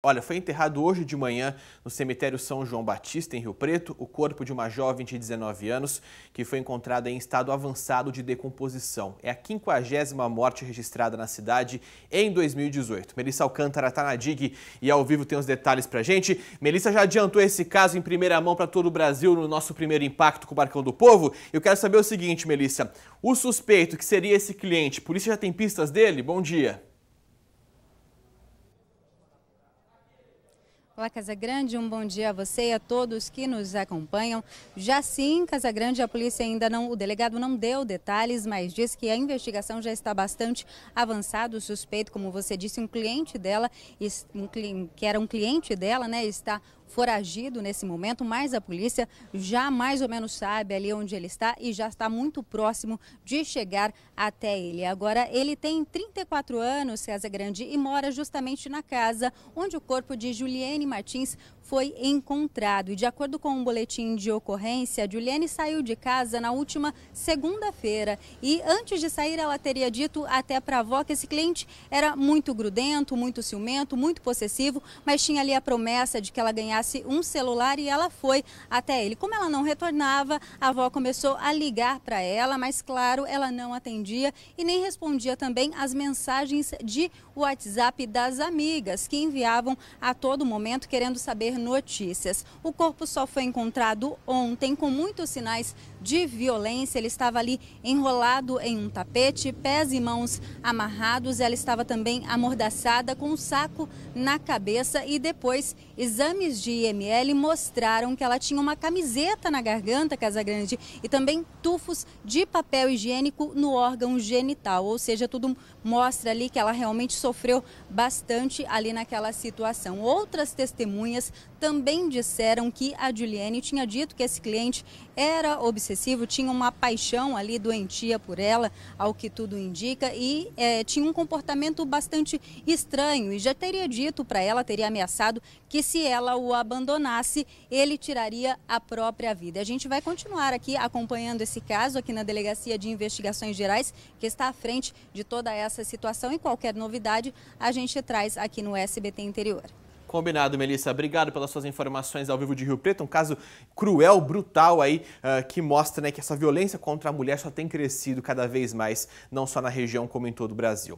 Olha, foi enterrado hoje de manhã no cemitério São João Batista, em Rio Preto, o corpo de uma jovem de 19 anos que foi encontrada em estado avançado de decomposição. É a quinquagésima morte registrada na cidade em 2018. Melissa Alcântara está na DIG e ao vivo tem os detalhes pra gente. Melissa já adiantou esse caso em primeira mão para todo o Brasil no nosso primeiro impacto com o Barcão do Povo. Eu quero saber o seguinte, Melissa: o suspeito que seria esse cliente, polícia já tem pistas dele? Bom dia. Olá, Casagrande, um bom dia a você e a todos que nos acompanham. Já sim, Casagrande, a polícia ainda não, o delegado não deu detalhes, mas diz que a investigação já está bastante avançada. O suspeito, como você disse, um cliente dela, um, que era um cliente dela, né, está foragido nesse momento, mas a polícia já mais ou menos sabe ali onde ele está e já está muito próximo de chegar até ele. Agora, ele tem 34 anos, César Grande, e mora justamente na casa onde o corpo de Juliane Martins foi encontrado. E de acordo com um boletim de ocorrência, Juliane saiu de casa na última segunda-feira e antes de sair ela teria dito até para a avó que esse cliente era muito grudento, muito ciumento, muito possessivo, mas tinha ali a promessa de que ela ganhava ganhasse um celular e ela foi até ele. Como ela não retornava, a avó começou a ligar para ela, mas claro, ela não atendia e nem respondia também às mensagens de WhatsApp das amigas que enviavam a todo momento querendo saber notícias. O corpo só foi encontrado ontem com muitos sinais de violência. Ele estava ali enrolado em um tapete, pés e mãos amarrados. Ela estava também amordaçada com um saco na cabeça e depois exames de de IML mostraram que ela tinha uma camiseta na garganta, Casagrande, e também tufos de papel higiênico no órgão genital. Ou seja, tudo mostra ali que ela realmente sofreu bastante ali naquela situação. Outras testemunhas também disseram que a Juliane tinha dito que esse cliente era obsessivo, tinha uma paixão ali doentia por ela, ao que tudo indica, e é, tinha um comportamento bastante estranho e já teria dito para ela, teria ameaçado que se ela o abandonasse, ele tiraria a própria vida. A gente vai continuar aqui acompanhando esse caso aqui na Delegacia de Investigações Gerais, que está à frente de toda essa situação e qualquer novidade a gente traz aqui no SBT Interior. Combinado, Melissa. Obrigado pelas suas informações ao vivo de Rio Preto. Um caso cruel, brutal aí, uh, que mostra né, que essa violência contra a mulher só tem crescido cada vez mais, não só na região como em todo o Brasil.